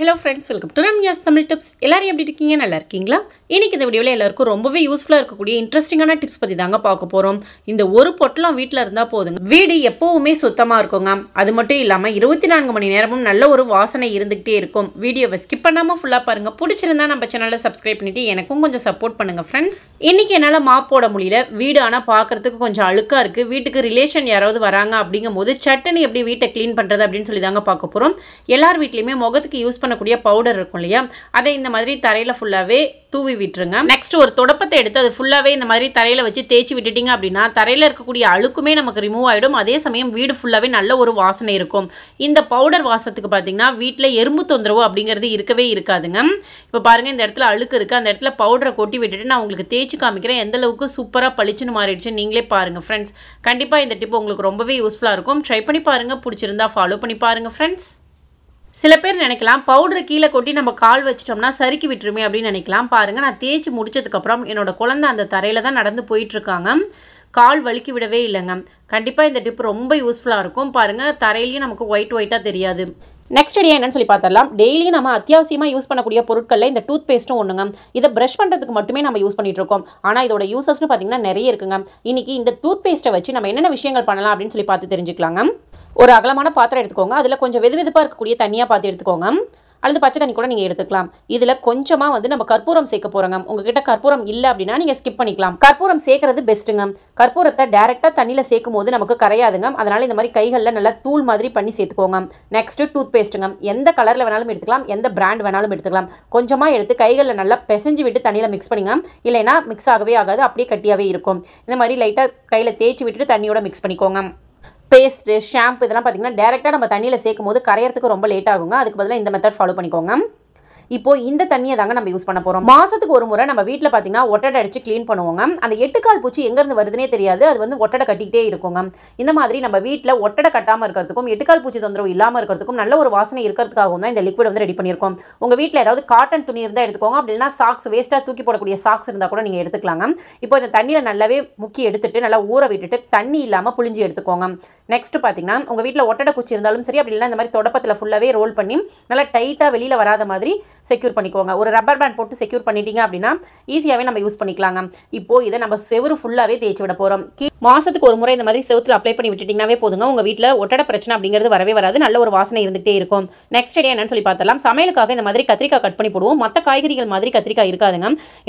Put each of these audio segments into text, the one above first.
hello friends welcome to Ramya's Tamil tips எல்லாரும் எப்படி இருக்கீங்க நல்லா இருக்கீங்களா இன்றைக்கி இந்த வீடியோவில் எல்லாருக்கும் ரொம்பவே யூஸ்ஃபுல்லாக இருக்கக்கூடிய இன்ட்ரெஸ்டிங்கான டிப்ஸ் பற்றி தாங்க பார்க்க போகிறோம் இந்த ஒரு பொட்டலாம் வீட்டில் இருந்தால் போதுங்க வீடு எப்போவுமே சுத்தமாக இருக்குங்க அது மட்டும் இல்லாமல் இருபத்தி நான்கு மணி நேரமும் நல்ல ஒரு வாசனை இருந்துகிட்டே இருக்கும் வீடியோவை ஸ்கிப் பண்ணாமல் ஃபுல்லாக பாருங்கள் பிடிச்சிருந்தா நம்ம சேனலை சப்ஸ்கிரைப் பண்ணிவிட்டு எனக்கும் கொஞ்சம் சப்போர்ட் பண்ணுங்கள் ஃப்ரெண்ட்ஸ் இன்றைக்கி என்னால் மாப் போட முடியல வீடு ஆனால் பார்க்குறதுக்கு கொஞ்சம் அழுக்காக இருக்குது வீட்டுக்கு ரிலேஷன் யாராவது வராங்க அப்படிங்கும் போது சட்டனி எப்படி வீட்டை க்ளீன் பண்ணுறது அப்படின்னு சொல்லி தாங்க பார்க்க போகிறோம் எல்லார் வீட்லேயுமே முகத்துக்கு யூஸ் பண்ணக்கூடிய பவுடர் இருக்கும் இல்லையா அதை இந்த மாதிரி தரையில் ஃபுல்லாகவே தூவி விட்டுருங்க நெக்ஸ்ட் ஒரு தொடப்பத்தை எடுத்து அது ஃபுல்லாகவே இந்த மாதிரி தரையில் வச்சு தேய்ச்சி விட்டுட்டிங்க அப்படின்னா தரையில் இருக்கக்கூடிய அழுக்குமே நமக்கு ரிமூவ் ஆகிடும் அதே சமயம் வீடு ஃபுல்லாகவே நல்ல ஒரு வாசனை இருக்கும் இந்த பவுடர் வாசத்துக்கு பார்த்தீங்கன்னா வீட்டில் எறும்பு தொந்தரவு அப்படிங்கிறது இருக்கவே இருக்காதுங்க இப்போ பாருங்கள் இந்த இடத்துல அழுக்கு இருக்குது அந்த இடத்துல பவுடரை கொட்டி விட்டுட்டு நான் உங்களுக்கு தேய்ச்சி காமிக்கிறேன் எந்தளவுக்கு சூப்பராக பளிச்சுன்னு மாறிடுச்சு நீங்களே பாருங்கள் ஃப்ரெண்ட்ஸ் கண்டிப்பாக இந்த டிப் உங்களுக்கு ரொம்பவே யூஸ்ஃபுல்லாக இருக்கும் ட்ரை பண்ணி பாருங்கள் பிடிச்சிருந்தா ஃபாலோ பண்ணி பாருங்கள் ஃப்ரெண்ட்ஸ் சில பேர் நினைக்கலாம் பவுடரை கீழே கொட்டி நம்ம கால் வச்சிட்டோம்னா சறுக்கி விட்டுருமே அப்படின்னு நினைக்கலாம் பாருங்கள் நான் தேய்ச்சி முடிச்சதுக்கப்புறம் என்னோடய குழந்த அந்த தரையில் தான் நடந்து போயிட்டுருக்காங்க கால் வலுக்கி விடவே இல்லைங்க கண்டிப்பாக இந்த டிப் ரொம்ப யூஸ்ஃபுல்லாக இருக்கும் பாருங்கள் தரையிலையும் நமக்கு ஒயிட் ஒயிட்டாக தெரியாது நெக்ஸ்ட் டே என்னன்னு சொல்லி பார்த்தரலாம் டெய்லியும் நம்ம அத்தியாவசியமாக யூஸ் பண்ணக்கூடிய பொருட்களில் இந்த டூத் பேஸ்ட்டும் ஒன்றுங்க இதை ப்ரஷ் பண்ணுறதுக்கு மட்டுமே நம்ம யூஸ் பண்ணிகிட்டு இருக்கோம் ஆனால் இதோட யூசஸ்னு பார்த்திங்கன்னா நிறைய இருக்குங்க இன்றைக்கி இந்த டூத் பேஸ்ட்டை வச்சு நம்ம என்னென்ன விஷயங்கள் பண்ணலாம் அப்படின்னு சொல்லி பார்த்து தெரிஞ்சுக்கலாங்க ஒரு அகலமான பாத்திரம் எடுத்துக்கோங்க அதில் கொஞ்சம் வெது வெதுப்பாக இருக்கக்கூடிய தண்ணியாக பார்த்து எடுத்துக்கோங்க அல்லது பச்சை தண்ணி கூட நீங்கள் எடுத்துக்கலாம் இதில் கொஞ்சமாக வந்து நம்ம கற்பூரம் சேர்க்க போகிறோங்க உங்ககிட்ட கற்பூரம் இல்லை அப்படின்னா நீங்கள் ஸ்கிப் பண்ணிக்கலாம் கற்பூரம் சேர்க்கறது பெஸ்ட்டுங்க கற்பூரத்தை டேரெக்டாக தண்ணியில் சேர்க்கும் போது நமக்கு கரையாதுங்க அதனால் இந்த மாதிரி கைகளில் நல்லா தூள் மாதிரி பண்ணி சேர்த்துக்கோங்க நெக்ஸ்ட்டு டூத் பேஸ்ட்டுங்க எந்த கலரில் வேணாலும் எடுத்துக்கலாம் எந்த பிராண்ட் வேணாலும் எடுத்துக்கலாம் கொஞ்சமாக எடுத்து கைகளில் நல்லா பெசஞ்சு விட்டு தண்ணியில் மிக்ஸ் பண்ணுங்க இல்லைனா மிக்ஸ் ஆகவே ஆகாது அப்படியே கட்டியாகவே இருக்கும் இந்த மாதிரி லைட்டாக கையில் தேய்ச்சி விட்டுட்டு தண்ணியோட மிக்ஸ் பண்ணிக்கோங்க பேஸ்ட்டு ஷாம்பு இதெல்லாம் பார்த்திங்கன்னா டேரெக்டாக நம்ம தண்ணியில் சேர்க்கும் போது கரையிறதுக்கு ரொம்ப லேட் ஆகுங்க அதுக்கு பதிலாக இந்த மெத்தட் ஃபாலோ பண்ணிக்கோங்க இப்போ இந்த தண்ணியை தாங்க நம்ம யூஸ் பண்ண போகிறோம் மாதத்துக்கு ஒரு முறை நம்ம வீட்டில் பார்த்தீங்கன்னா ஒட்டடை அடித்து க்ளீன் பண்ணுவோங்க அந்த எட்டுக்கால் பூச்சி எங்கேருந்து வருதுனே தெரியாது அது வந்து ஒட்டடை கட்டிக்கிட்டே இருக்குங்க இந்த மாதிரி நம்ம வீட்டில் ஒட்டடை கட்டாமல் இருக்கிறதுக்கும் எட்டுக்கால் பூச்சி தொந்தரவு இல்லாமல் இருக்கிறதுக்கும் நல்ல ஒரு வாசனை இருக்கிறதுக்காகவும் தான் இந்த லிக்விட் வந்து ரெடி பண்ணியிருக்கோம் உங்கள் வீட்டில் ஏதாவது காட்டன் துணி இருந்தால் எடுத்துக்கோங்க அப்படின்னா சாக்ஸ் வேஸ்ட்டாக தூக்கி போடக்கூடிய சாக்ஸ் இருந்தால் கூட நீங்கள் எடுத்துக்கலாங்க இப்போ இந்த தண்ணியில் நல்லாவே முக்கி எடுத்துட்டு நல்லா ஊற விட்டுட்டு தண்ணி இல்லாமல் புளிஞ்சு எடுத்துக்கோங்க நெக்ஸ்ட் பார்த்தீங்கன்னா உங்கள் வீட்டில் ஒட்டடை பூச்சி இருந்தாலும் சரி அப்படி இல்லைனா இந்த மாதிரி தொடப்பத்தில் ஃபுல்லாகவே ரோல் பண்ணி நல்லா டைட்டாக வெளியில் வராத மாதிரி செக்யூர் பண்ணிக்கோங்க ஒரு ரப்பர் பேண்ட் போட்டு செக்யூர் பண்ணிட்டீங்க அப்படின்னா ஈஸியாகவே நம்ம யூஸ் பண்ணிக்கலாங்க இப்போது இதை நம்ம செவரு ஃபுல்லாகவே தேய்ச்சி விட போகிறோம் மாதத்துக்கு ஒரு முறை இந்த மாதிரி செவத்தில் அப்ளை பண்ணி விட்டுட்டிங்கனாவே போதுங்க உங்கள் வீட்டில் ஒட்டட பிரச்சனை அப்படிங்கிறது வரவே வராது நல்ல ஒரு வாசனை இருந்துகிட்டே இருக்கும் நெக்ஸ்ட் டே என்னன்னு சொல்லி பார்த்தலாம் சமையலுக்காக இந்த மாதிரி கத்திரிக்காய் கட் பண்ணி போடுவோம் மற்ற காய்கறிகள் மாதிரி கத்திரிக்காய் இருக்காதுங்க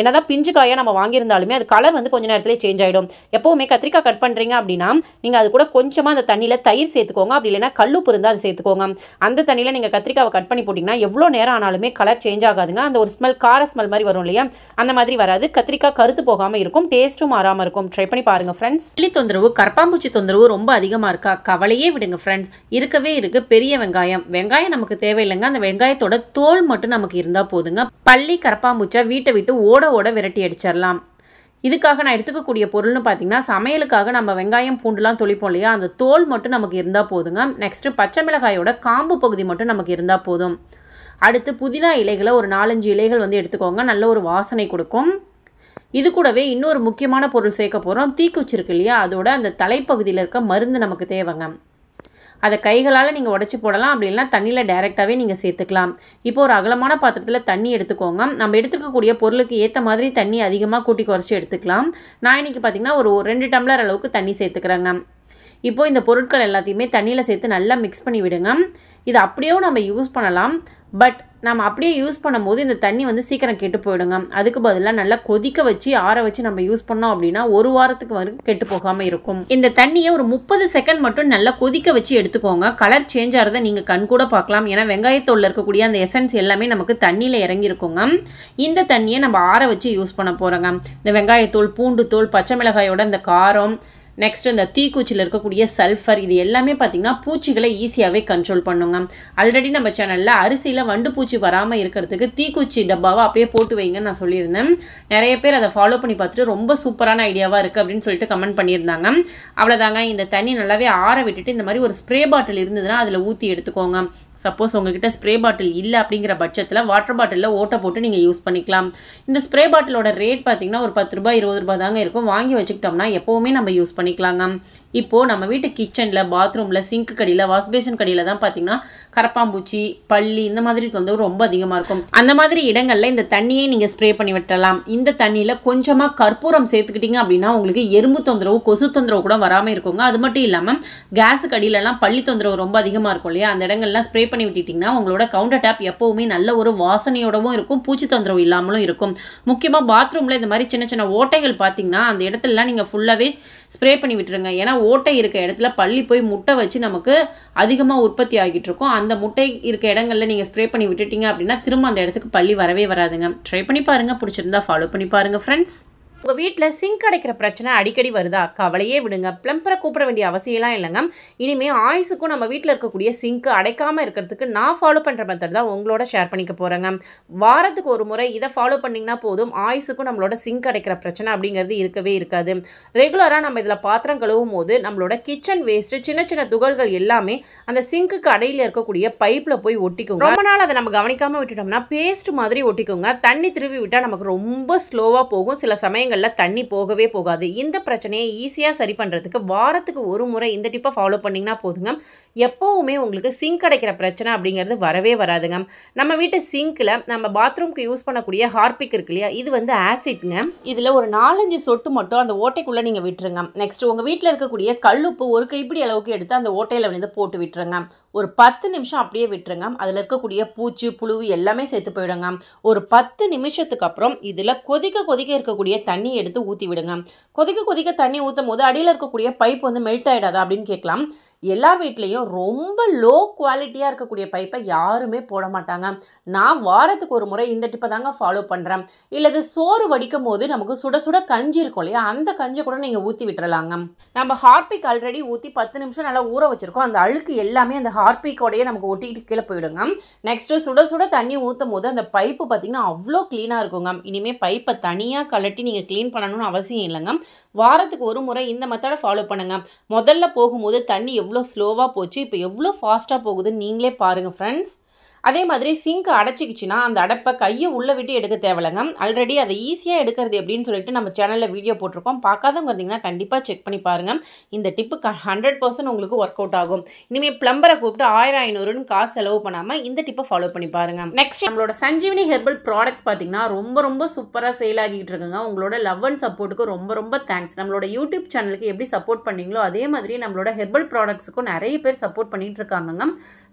என்னதான் பிஞ்சு காயாக நம்ம வாங்கியிருந்தாலுமே அது கலர் வந்து கொஞ்ச நேரத்தில் சேஞ்ச் ஆகிடும் எப்போவுமே கத்திரிக்காய் கட் பண்ணுறீங்க அப்படின்னா நீங்கள் அது கூட கொஞ்சமாக அந்த தண்ணியில் தயிர் சேர்த்துக்கோங்க அப்படி இல்லைன்னா கல்லுப்பு இருந்தால் அது சேர்த்துக்கோங்க அந்த தண்ணியில் நீங்கள் கத்திரிக்காவை கட் பண்ணி போட்டிங்கன்னா எவ்வளோ நேரம் ஆனாலுமே கலர் சேஞ்ச் ஆகாதுங்க அந்த ஒரு ஸ்மெல் கார ஸ்மெல் மாதிரி வரும் இல்லையா அந்த மாதிரி வராது கத்திரிக்காய் கருத்து போகாமல் இருக்கும் டேஸ்ட்டும் மாறாமல் இருக்கும் ட்ரை பண்ணி பாருங்கள் ஃப்ரெண்ட்ஸ் இல்லி தொந்தரவு கரப்பாம்பூச்சி தொந்தரவு ரொம்ப அதிகமாக இருக்கா கவலையே விடுங்க ஃப்ரெண்ட்ஸ் இருக்கவே இருக்குது பெரிய வெங்காயம் வெங்காயம் நமக்கு தேவையில்லைங்க அந்த வெங்காயத்தோட தோல் மட்டும் நமக்கு இருந்தால் போதுங்க பள்ளி கரப்பாம்பூச்சா வீட்டை விட்டு ஓட ஓட விரட்டி அடிச்சிடலாம் இதுக்காக நான் எடுத்துக்கக்கூடிய பொருள்னு பார்த்தீங்கன்னா சமையலுக்காக நம்ம வெங்காயம் பூண்டுலாம் தொளிப்போம் இல்லையா அந்த தோல் மட்டும் நமக்கு இருந்தால் போதுங்க நெக்ஸ்ட்டு பச்சை மிளகாயோட காம்பு பகுதி மட்டும் நமக்கு இருந்தால் போதும் அடுத்து புதினா இலைகளை ஒரு நாலஞ்சு இலைகள் வந்து எடுத்துக்கோங்க நல்ல ஒரு வாசனை கொடுக்கும் இது கூடவே இன்னொரு முக்கியமான பொருள் சேர்க்க போகிறோம் தீக்குச்சி இருக்கு இல்லையா அதோட அந்த தலைப்பகுதியில் இருக்க மருந்து நமக்கு தேவைங்க அதை கைகளால் நீங்கள் உடச்சி போடலாம் அப்படி இல்லைனா தண்ணியில் டைரெக்டாகவே நீங்கள் சேர்த்துக்கலாம் இப்போ ஒரு அகலமான பாத்திரத்தில் தண்ணி எடுத்துக்கோங்க நம்ம எடுத்துக்கக்கூடிய பொருளுக்கு ஏற்ற மாதிரி தண்ணி அதிகமாக கூட்டி குறைச்சி எடுத்துக்கலாம் நான் இன்றைக்கி பார்த்திங்கன்னா ஒரு ரெண்டு டம்ளர் அளவுக்கு தண்ணி சேர்த்துக்கிறேங்க இப்போது இந்த பொருட்கள் எல்லாத்தையுமே தண்ணியில் சேர்த்து நல்லா மிக்ஸ் பண்ணி விடுங்க இது அப்படியும் நம்ம யூஸ் பண்ணலாம் பட் நம்ம அப்படியே யூஸ் பண்ணும்போது இந்த தண்ணி வந்து சீக்கிரம் கெட்டு போயிடுங்க அதுக்கு பதிலாக நல்லா கொதிக்க வச்சு ஆற வச்சு நம்ம யூஸ் பண்ணோம் அப்படின்னா ஒரு வாரத்துக்கு வந்து கெட்டு போகாமல் இருக்கும் இந்த தண்ணியை ஒரு முப்பது செகண்ட் மட்டும் நல்லா கொதிக்க வச்சு எடுத்துக்கோங்க கலர் சேஞ்ச் ஆகிறத நீங்கள் கண் கூட பார்க்கலாம் ஏன்னா வெங்காயத்தோல் இருக்கக்கூடிய அந்த எசன்ஸ் எல்லாமே நமக்கு தண்ணியில் இறங்கியிருக்கோங்க இந்த தண்ணியை நம்ம ஆற வச்சு யூஸ் பண்ண போகிறோங்க இந்த வெங்காயத்தோல் பூண்டு தோல் பச்சை மிளகாயோட இந்த காரம் நெக்ஸ்ட் இந்த தீக்குச்சியில் இருக்கக்கூடிய சல்ஃபர் இது எல்லாமே பார்த்திங்கன்னா பூச்சிகளை ஈஸியாகவே கண்ட்ரோல் பண்ணுங்க ஆல்ரெடி நம்ம சேனலில் அரிசியில் வண்டு பூச்சி வராமல் இருக்கிறதுக்கு தீக்குச்சி டப்பாவை அப்படியே போட்டு வைங்கன்னு நான் சொல்லியிருந்தேன் நிறைய பேர் அதை ஃபாலோ பண்ணி பார்த்துட்டு ரொம்ப சூப்பரான ஐடியாவாக இருக்குது அப்படின்னு சொல்லிட்டு கமெண்ட் பண்ணியிருந்தாங்க அவ்வளோதாங்க இந்த தண்ணி நல்லாவே ஆற விட்டுட்டு இந்த மாதிரி ஒரு ஸ்ப்ரே பாட்டில் இருந்ததுன்னா அதில் ஊற்றி எடுத்துக்கோங்க சப்போஸ் உங்ககிட்ட ஸ்ப்ரே பாட்டில் இல்லை அப்படிங்கிற பட்சத்தில் வாட்டர் பாட்டிலில் ஓட்டை போட்டு நீங்கள் யூஸ் பண்ணிக்கலாம் இந்த ஸ்ப்ரே பாட்டிலோட ரேட் பார்த்திங்கன்னா ஒரு பத்து ரூபாய் இருபது ரூபாய் தாங்க இருக்கும் வாங்கி வச்சுக்கிட்டோம்னா எப்போவுமே நம்ம யூஸ் பண்ணி பண்ணிக்கலாங்க இப்போது நம்ம வீட்டு கிச்சனில் பாத்ரூமில் சிங்க் கடியில் வாஷ்பேஷன் கடியில் தான் பார்த்தீங்கன்னா கரப்பாம்பூச்சி பள்ளி இந்த மாதிரி தொந்தரவு ரொம்ப அதிகமாக இருக்கும் அந்த மாதிரி இடங்களில் இந்த தண்ணியை நீங்கள் ஸ்ப்ரே பண்ணி விட்டுறலாம் இந்த தண்ணியில் கொஞ்சமாக கற்பூரம் சேர்த்துக்கிட்டீங்க அப்படின்னா உங்களுக்கு எறும்பு தொந்தரவு கொசு தொந்தரவு கூட வராமல் இருக்குங்க அது மட்டும் இல்லாமல் கேஸு கடியிலலாம் பள்ளி தொந்தரவு ரொம்ப அதிகமாக இருக்கும் இல்லையா அந்த இடங்கள்லாம் ஸ்ப்ரே பண்ணி விட்டுட்டிங்கன்னா உங்களோட கவுண்டர் டேப் எப்போவுமே நல்ல ஒரு வாசனையோடவும் இருக்கும் பூச்சி தொந்தரவு இல்லாமலும் இருக்கும் முக்கியமாக பாத்ரூமில் இந்த மாதிரி சின்ன சின்ன ஓட்டைகள் பார்த்தீங்கன்னா அந்த இடத்துலலாம் நீங்கள் ஃபுல்லாகவே ஸ்ப்ரே பண்ணி விட்டுருங்க ஏன்னா ஓட்டை இருக்க இடத்துல பள்ளி போய் முட்டை வச்சு நமக்கு அதிகமாக உற்பத்தி ஆகிட்டு இருக்கும் அந்த முட்டை இருக்க இடங்களில் நீங்கள் ஸ்ப்ரே பண்ணி விட்டுட்டீங்க அப்படின்னா திரும்ப அந்த இடத்துக்கு பள்ளி வரவே வராதுங்க ட்ரை பண்ணி பாருங்கள் பிடிச்சிருந்தா ஃபாலோ பண்ணி பாருங்கள் ஃப்ரெண்ட்ஸ் உங்கள் வீட்டில் சிங்க் அடைக்கிற பிரச்சனை அடிக்கடி வருதா கவலையே விடுங்க பிளம்பரை கூப்பிட வேண்டிய அவசியம்லாம் இல்லைங்க இனிமேல் ஆயுஸுக்கும் நம்ம வீட்டில் இருக்கக்கூடிய சிங்க்கு அடைக்காமல் இருக்கிறதுக்கு நான் ஃபாலோ பண்ணுற மெத்தட் தான் உங்களோட ஷேர் பண்ணிக்க போகிறேங்க வாரத்துக்கு ஒரு முறை இதை ஃபாலோ பண்ணிங்கன்னா போதும் ஆயுஸுக்கும் நம்மளோட சிங்க் அடைக்கிற பிரச்சனை அப்படிங்கிறது இருக்கவே இருக்காது ரெகுலராக நம்ம இதில் பாத்திரம் கழுவும் போது நம்மளோட கிச்சன் வேஸ்ட்டு சின்ன சின்ன துகள்கள் எல்லாமே அந்த சிங்க்குக்கு அடையில் இருக்கக்கூடிய பைப்பில் போய் ஒட்டிக்கோங்க ரொம்ப நாள் அதை நம்ம கவனிக்காமல் விட்டுட்டோம்னா பேஸ்ட் மாதிரி ஒட்டிக்கோங்க தண்ணி திருவி விட்டால் நமக்கு ரொம்ப ஸ்லோவாக போகும் சில சமயம் விஷயங்களில் தண்ணி போகவே போகாது இந்த பிரச்சனையை ஈஸியாக சரி பண்ணுறதுக்கு வாரத்துக்கு ஒரு முறை இந்த டிப்பை ஃபாலோ பண்ணிங்கன்னா போதுங்க எப்போவுமே உங்களுக்கு சிங்க் கிடைக்கிற பிரச்சனை அப்படிங்கிறது வரவே வராதுங்க நம்ம வீட்டு சிங்க்கில் நம்ம பாத்ரூம்க்கு யூஸ் பண்ணக்கூடிய ஹார்பிக் இருக்கு இல்லையா இது வந்து ஆசிட்ங்க இதில் ஒரு நாலஞ்சு சொட்டு மட்டும் அந்த ஓட்டைக்குள்ளே நீங்கள் விட்டுருங்க நெக்ஸ்ட் உங்கள் வீட்டில் இருக்கக்கூடிய கல்லுப்பு ஒரு கைப்பிடி அளவுக்கு எடுத்து அந்த ஓட்டையில் வந்து போட்டு விட்டுருங்க ஒரு பத்து நிமிஷம் அப்படியே விட்டுருங்க அதில் இருக்கக்கூடிய பூச்சி புழு எல்லாமே சேர்த்து போயிடுங்க ஒரு பத்து நிமிஷத்துக்கு அப்புறம் இதில் கொதிக்க கொதிக்க இருக்கக்கூடிய தண்ணி எடுத்து ஊற்றி விடுங்க கொதிக்க கொதிக்க தண்ணி ஊற்றும் போது அடியில் இருக்கக்கூடிய பைப் வந்து மெல்ட் ஆகிடாதா அப்படின்னு கேட்கலாம் எல்லார் வீட்லேயும் ரொம்ப லோ குவாலிட்டியாக இருக்கக்கூடிய பைப்பை யாருமே போட மாட்டாங்க நான் வாரத்துக்கு ஒரு முறை இந்த டிப்பை தாங்க ஃபாலோ பண்ணுறேன் இல்லது சோறு வடிக்கும் போது நமக்கு சுட சுட கஞ்சி இருக்கும் இல்லையா அந்த கஞ்சி கூட நீங்கள் ஊற்றி விட்டுறலாங்க நம்ம ஹார்பிக் ஆல்ரெடி ஊற்றி பத்து நிமிஷம் நல்லா ஊற வச்சுருக்கோம் அந்த அழுக்கு எல்லாமே அந்த ஹார்பிக்கோடையே நமக்கு ஒட்டிக்கிட்டு கீழே போயிடுங்க நெக்ஸ்ட்டு சுட சுட தண்ணி ஊற்றும் போது அந்த பைப்பு பார்த்தீங்கன்னா அவ்வளோ க்ளீனாக இருக்குங்க இனிமேல் பைப்பை தனியாக கலட்டி நீங்கள் க்ளீன் பண்ணணும்னு அவசியம் இல்லைங்க வாரத்துக்கு ஒரு முறை இந்த மெத்தடை ஃபாலோ பண்ணுங்க முதல்ல போகும்போது தண்ணி எவ்வளோ ஸ்லோவாக போச்சு இப்போ எவ்வளோ ஃபாஸ்ட்டாக போகுதுன்னு நீங்களே பாருங்கள் ஃப்ரெண்ட்ஸ் அதே மாதிரி சிங்க் அடைச்சிக்கிச்சுன்னா அந்த அடைப்பை கையை உள்ளே விட்டு எடுக்க தேவையில்லைங்க ஆல்ரெடி அதை ஈஸியாக எடுக்கிறது எப்படின்னு சொல்லிட்டு நம்ம சேனலில் வீடியோ போட்டிருக்கோம் பார்க்காதவங்க இருந்தீங்கன்னா கண்டிப்பாக செக் பண்ணி பாருங்கள் இந்த டிப்பு ஹண்ட்ரட் பர்சன்ட் உங்களுக்கு ஒர்க் அவுட் ஆகும் இனிமேல் பிளம்பரை கூப்பிட்டு ஆயிரம் ஐநூறுன்னு காசு செலவு பண்ணாமல் இந்த டிப்பை ஃபாலோ பண்ணி பாருங்கள் நெக்ஸ்ட் நம்மளோட சஞ்சீவினி ஹெர்பல் ப்ராடக்ட் பார்த்தீங்கன்னா ரொம்ப ரொம்ப சூப்பராக சேல் ஆகிட்டு இருக்குங்க உங்களோட லவ் அண்ட் சப்போர்ட்டுக்கு ரொம்ப ரொம்ப தேங்க்ஸ் நம்மளோட யூடியூப் சேனலுக்கு எப்படி சப்போர்ட் பண்ணீங்களோ அதே மாதிரி நம்மளோட ஹெர்பல் ப்ராடக்ட்ஸுக்கும் நிறைய பேர் சப்போர்ட் பண்ணிகிட்டு இருக்காங்கங்க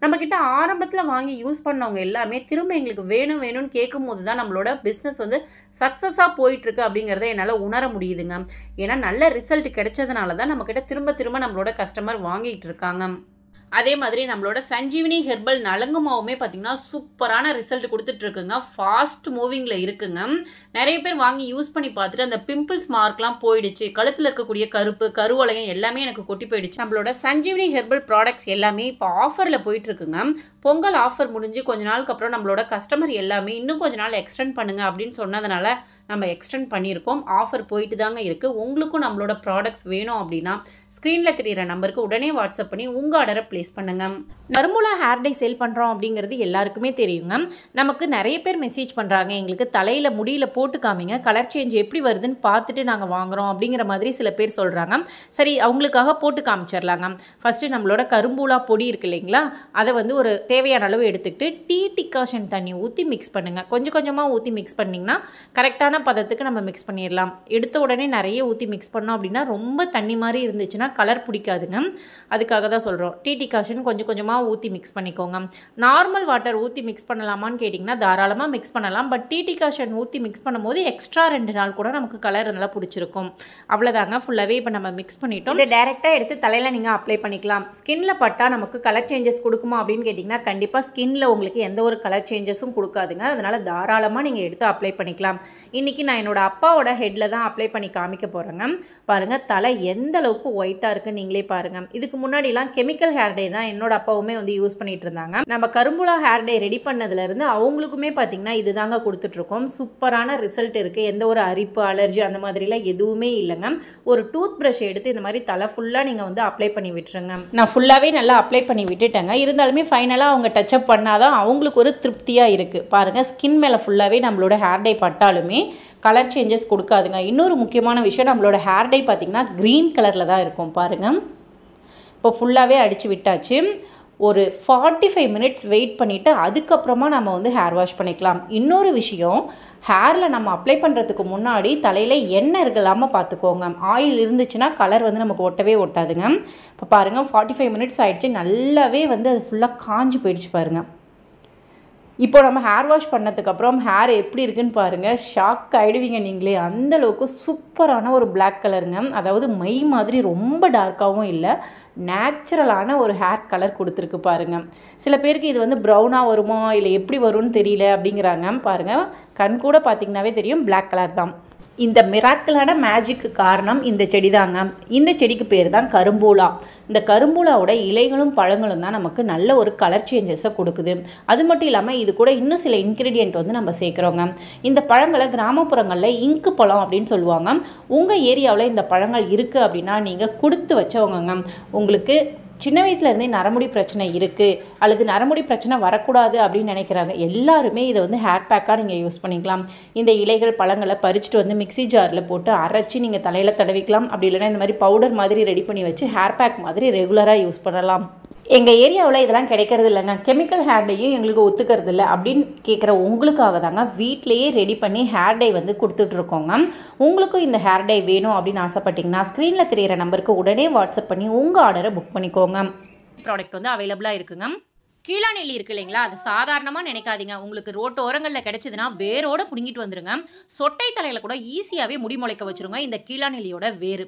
நம்மக்கிட்ட ஆரம்பத்தில் வாங்கி யூஸ் யூஸ் பண்ணவங்க எல்லாமே திரும்ப எங்களுக்கு வேணும் வேணும்னு கேட்கும் போது தான் நம்மளோட பிஸ்னஸ் வந்து சக்ஸஸாக போயிட்டுருக்கு அப்படிங்கிறத என்னால் உணர முடியுதுங்க ஏன்னா நல்ல ரிசல்ட் கிடைச்சதுனால தான் நம்மக்கிட்ட திரும்ப திரும்ப நம்மளோட கஸ்டமர் வாங்கிட்டு இருக்காங்க அதே மாதிரி நம்மளோட சஞ்சீவினி ஹெர்பல் நலங்கு மாவுமே பார்த்திங்கன்னா சூப்பரான ரிசல்ட் கொடுத்துட்ருக்குங்க ஃபாஸ்ட் மூவிங்கில் இருக்குங்க நிறைய பேர் வாங்கி யூஸ் பண்ணி பார்த்துட்டு அந்த பிம்பிள்ஸ் மார்க்லாம் போயிடுச்சு கழுத்தில் இருக்கக்கூடிய கருப்பு கருவலையும் எல்லாமே எனக்கு கொட்டி போயிடுச்சு நம்மளோட சஞ்சீவினி ஹெர்பல் ப்ராடக்ட்ஸ் எல்லாமே இப்போ ஆஃபரில் போயிட்டுருக்குங்க பொங்கல் ஆஃபர் முடிஞ்சு கொஞ்ச நாளுக்கு அப்புறம் நம்மளோட கஸ்டமர் எல்லாமே இன்னும் கொஞ்ச நாள் எக்ஸ்டெண்ட் பண்ணுங்கள் அப்படின்னு சொன்னதுனால நம்ம எக்ஸ்டெண்ட் பண்ணியிருக்கோம் ஆஃபர் போயிட்டு தாங்க இருக்குது உங்களுக்கும் நம்மளோட ப்ராடக்ட்ஸ் வேணும் அப்படின்னா ஸ்க்ரீனில் தெரிகிற நம்பருக்கு உடனே வாட்ஸ்அப் பண்ணி உங்கள் ஆர்டரை ப்ளேஸ் பண்ணுங்கள் நர்மூலா ஹேர் டை சேல் பண்ணுறோம் அப்படிங்கிறது எல்லாருக்குமே தெரியுங்க நமக்கு நிறைய பேர் மெசேஜ் பண்ணுறாங்க எங்களுக்கு தலையில் முடியில் போட்டு காமிங்க கலர் சேஞ்ச் எப்படி வருதுன்னு பார்த்துட்டு நாங்கள் வாங்குகிறோம் அப்படிங்கிற மாதிரி சில பேர் சொல்கிறாங்க சரி அவங்களுக்காக போட்டு காமிச்சிடலாங்க ஃபஸ்ட்டு நம்மளோட கரும்பூலா பொடி இருக்கு இல்லைங்களா அதை வந்து ஒரு தேவையான அளவு எடுத்துக்கிட்டு டீ டிகாஷன் தண்ணி ஊற்றி மிக்ஸ் பண்ணுங்கள் கொஞ்சம் கொஞ்சமாக ஊற்றி மிக்ஸ் பண்ணிங்கன்னா கரெக்டான பதத்துக்கு நம்ம மிக்ஸ் பண்ணிடலாம் எடுத்த உடனே நிறைய ஊற்றி மிக்ஸ் பண்ணோம் அப்படின்னா ரொம்ப தண்ணி மாதிரி இருந்துச்சுன்னா பண்ணிங்கன்னா கலர் பிடிக்காதுங்க அதுக்காக தான் சொல்கிறோம் டிடி காஷன் கொஞ்சம் கொஞ்சமாக ஊற்றி மிக்ஸ் பண்ணிக்கோங்க நார்மல் வாட்டர் ஊற்றி மிக்ஸ் பண்ணலாமான்னு கேட்டிங்கன்னா தாராளமாக மிக்ஸ் பண்ணலாம் பட் டிடி காஷன் ஊற்றி மிக்ஸ் பண்ணும்போது எக்ஸ்ட்ரா ரெண்டு நாள் கூட நமக்கு கலர் நல்லா பிடிச்சிருக்கும் அவ்வளோதாங்க ஃபுல்லாகவே இப்போ நம்ம மிக்ஸ் பண்ணிட்டோம் இதை டேரெக்டாக எடுத்து தலையில் நீங்கள் அப்ளை பண்ணிக்கலாம் ஸ்கின்ல பட்டால் நமக்கு கலர் சேஞ்சஸ் கொடுக்குமா அப்படின்னு கேட்டிங்கன்னா கண்டிப்பாக ஸ்கின்ல உங்களுக்கு எந்த ஒரு கலர் சேஞ்சஸும் கொடுக்காதுங்க அதனால் தாராளமாக நீங்கள் எடுத்து அப்ளை பண்ணிக்கலாம் இன்றைக்கி நான் என்னோடய அப்பாவோட ஹெட்டில் தான் அப்ளை பண்ணி காமிக்க போகிறேங்க பாருங்கள் தலை எந்த அளவுக்கு ஒயிட் ஒயிட்டாக இருக்குது நீங்களே பாருங்கள் இதுக்கு முன்னாடிலாம் கெமிக்கல் ஹேர் டே தான் என்னோட அப்பாவுமே வந்து யூஸ் பண்ணிட்டு இருந்தாங்க நம்ம கரும்புலா ஹேர் டே ரெடி பண்ணதுலேருந்து அவங்களுக்குமே பார்த்தீங்கன்னா இது தாங்க கொடுத்துட்ருக்கோம் சூப்பரான ரிசல்ட் இருக்குது எந்த ஒரு அரிப்பு அலர்ஜி அந்த மாதிரிலாம் எதுவுமே இல்லைங்க ஒரு டூத் ப்ரஷ் எடுத்து இந்த மாதிரி தலை ஃபுல்லாக நீங்கள் வந்து அப்ளை பண்ணி விட்டுருங்க நான் ஃபுல்லாகவே நல்லா அப்ளை பண்ணி விட்டுட்டேங்க இருந்தாலுமே ஃபைனலாக அவங்க டச்சப் பண்ணால் தான் அவங்களுக்கு ஒரு திருப்தியாக இருக்குது பாருங்கள் ஸ்கின் மேலே ஃபுல்லாகவே நம்மளோட ஹேர் டே பட்டாலுமே கலர் சேஞ்சஸ் கொடுக்காதுங்க இன்னொரு முக்கியமான விஷயம் நம்மளோட ஹேர் டே பார்த்திங்கன்னா க்ரீன் கலரில் தான் இருக்கும் இருக்கும் பாருங்கள் இப்போ ஃபுல்லாகவே அடித்து விட்டாச்சு ஒரு ஃபார்ட்டி ஃபைவ் மினிட்ஸ் வெயிட் பண்ணிவிட்டு அதுக்கப்புறமா நம்ம வந்து ஹேர் வாஷ் பண்ணிக்கலாம் இன்னொரு விஷயம் ஹேரில் நம்ம அப்ளை பண்ணுறதுக்கு முன்னாடி தலையில் எண்ணெய் இருக்கலாமல் பார்த்துக்கோங்க ஆயில் இருந்துச்சுன்னா கலர் வந்து நமக்கு ஒட்டவே ஒட்டாதுங்க இப்போ பாருங்கள் ஃபார்ட்டி ஃபைவ் மினிட்ஸ் ஆகிடுச்சு நல்லாவே வந்து அது ஃபுல்லாக காஞ்சி போயிடுச்சு பாருங்கள் இப்போ நம்ம ஹேர் வாஷ் பண்ணதுக்கப்புறம் ஹேர் எப்படி இருக்குன்னு பாருங்கள் ஷாக் ஆகிடுவீங்க நீங்களே அந்தளவுக்கு சூப்பரான ஒரு பிளாக் கலருங்க அதாவது மை மாதிரி ரொம்ப டார்க்காகவும் இல்லை நேச்சுரலான ஒரு ஹேர் கலர் கொடுத்துருக்கு பாருங்கள் சில பேருக்கு இது வந்து ப்ரௌனாக வருமா இல்லை எப்படி வரும்னு தெரியல அப்படிங்கிறாங்க பாருங்கள் கண் கூட பார்த்திங்கனாவே தெரியும் பிளாக் கலர் தான் இந்த மிராக்கலான மேஜிக்கு காரணம் இந்த செடி தாங்க இந்த செடிக்கு பேர் தான் கரும்பூலா இந்த கரும்பூலாவோட இலைகளும் பழங்களும் தான் நமக்கு நல்ல ஒரு கலர் சேஞ்சஸை கொடுக்குது அது மட்டும் இல்லாமல் இது கூட இன்னும் சில இன்க்ரீடியண்ட் வந்து நம்ம சேர்க்குறோங்க இந்த பழங்களை கிராமப்புறங்களில் இங்கு பழம் அப்படின்னு சொல்லுவாங்க உங்கள் ஏரியாவில் இந்த பழங்கள் இருக்குது அப்படின்னா நீங்கள் கொடுத்து வச்சவங்க உங்களுக்கு சின்ன வயசுலேருந்தே நரமுடி பிரச்சனை இருக்குது அல்லது நரமுடி பிரச்சனை வரக்கூடாது அப்படின்னு நினைக்கிறாங்க எல்லாருமே இதை வந்து ஹேர் பேக்காக நீங்கள் யூஸ் பண்ணிக்கலாம் இந்த இலைகள் பழங்களை பறிச்சுட்டு வந்து மிக்சி ஜாரில் போட்டு அரைச்சி நீங்கள் தலையில் தடவிக்கலாம் அப்படி இல்லைன்னா இந்த மாதிரி பவுடர் மாதிரி ரெடி பண்ணி வச்சு ஹேர் பேக் மாதிரி ரெகுலராக யூஸ் பண்ணலாம் எங்கள் ஏரியாவில் இதெல்லாம் கிடைக்கிறது இல்லைங்க கெமிக்கல் ஹேர் டையும் எங்களுக்கு ஒத்துக்கிறது இல்லை அப்படின்னு கேட்குற உங்களுக்காக தாங்க வீட்லேயே ரெடி பண்ணி ஹேர் டே வந்து கொடுத்துட்ருக்கோங்க உங்களுக்கும் இந்த ஹேர் டே வேணும் அப்படின்னு ஆசைப்பட்டிங்கன்னா ஸ்க்ரீனில் தெரிகிற நம்பருக்கு உடனே வாட்ஸ்அப் பண்ணி உங்கள் ஆர்டரை புக் பண்ணிக்கோங்க ப்ராடக்ட் வந்து அவைலபிளாக இருக்குங்க கீழாநெல்லி இருக்கு இல்லைங்களா அது சாதாரணமாக நினைக்காதீங்க உங்களுக்கு ரோட்டு ஓரங்களில் கிடைச்சதுன்னா வேரோடு பிடுங்கிட்டு வந்துருங்க சொட்டை தலையில் கூட ஈஸியாகவே முடி முளைக்க வச்சுருங்க இந்த கீழாநெல்லியோட வேறு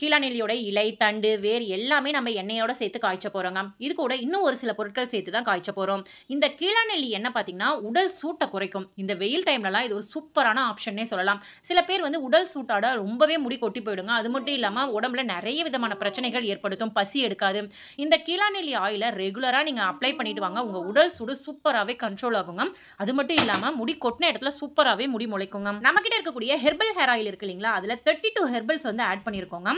கீழநிலையோட இலை தண்டு வேர் எல்லாமே நம்ம எண்ணெயோட சேர்த்து காய்ச்ச போகிறோங்க இது கூட இன்னும் ஒரு சில பொருட்கள் சேர்த்து தான் காய்ச்ச போகிறோம் இந்த கீழாநெல்லி என்ன பார்த்திங்கன்னா உடல் சூட்டை குறைக்கும் இந்த வெயில் டைம்லலாம் இது ஒரு சூப்பரான ஆப்ஷன்னே சொல்லலாம் சில பேர் வந்து உடல் சூட்டாட ரொம்பவே முடி கொட்டி போயிடுங்க அது மட்டும் இல்லாமல் உடம்புல நிறைய விதமான பிரச்சனைகள் ஏற்படுத்தும் பசி எடுக்காது இந்த கீழாநெல்லி ஆயிலை ரெகுலராக நீங்கள் அப்ளை பண்ணிட்டு வாங்க உங்கள் உடல் சூடு சூப்பராகவே கண்ட்ரோல் ஆகுங்க அது மட்டும் இல்லாமல் முடி கொட்டின இடத்துல சூப்பராகவே முடி முளைக்குங்க நம்மக்கிட்ட இருக்கக்கூடிய ஹெர்பல் ஹேர் ஆயில் இருக்கு இல்லைங்களா அதில் தேர்ட்டி டூ ஹெர்பல்ஸ் வந்து ஆட் பண்ணியிருக்கோங்க